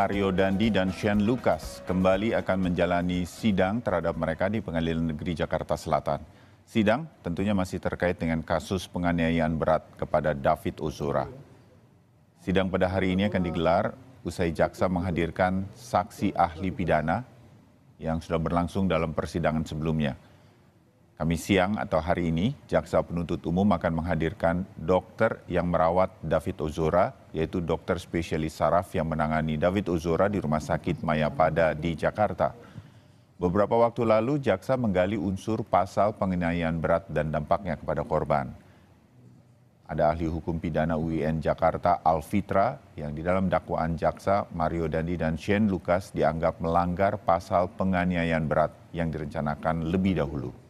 Mario Dandi dan Shane Lucas kembali akan menjalani sidang terhadap mereka di Pengadilan Negeri Jakarta Selatan. Sidang tentunya masih terkait dengan kasus penganiayaan berat kepada David Ozora. Sidang pada hari ini akan digelar usai jaksa menghadirkan saksi ahli pidana yang sudah berlangsung dalam persidangan sebelumnya. Kami siang atau hari ini, Jaksa Penuntut Umum akan menghadirkan dokter yang merawat David Ozora, yaitu dokter spesialis saraf yang menangani David Ozora di Rumah Sakit Mayapada di Jakarta. Beberapa waktu lalu, Jaksa menggali unsur pasal penganiayaan berat dan dampaknya kepada korban. Ada ahli hukum pidana UIN Jakarta, Alfitra, yang di dalam dakwaan Jaksa, Mario Dandi dan Shane Lucas dianggap melanggar pasal penganiayaan berat yang direncanakan lebih dahulu.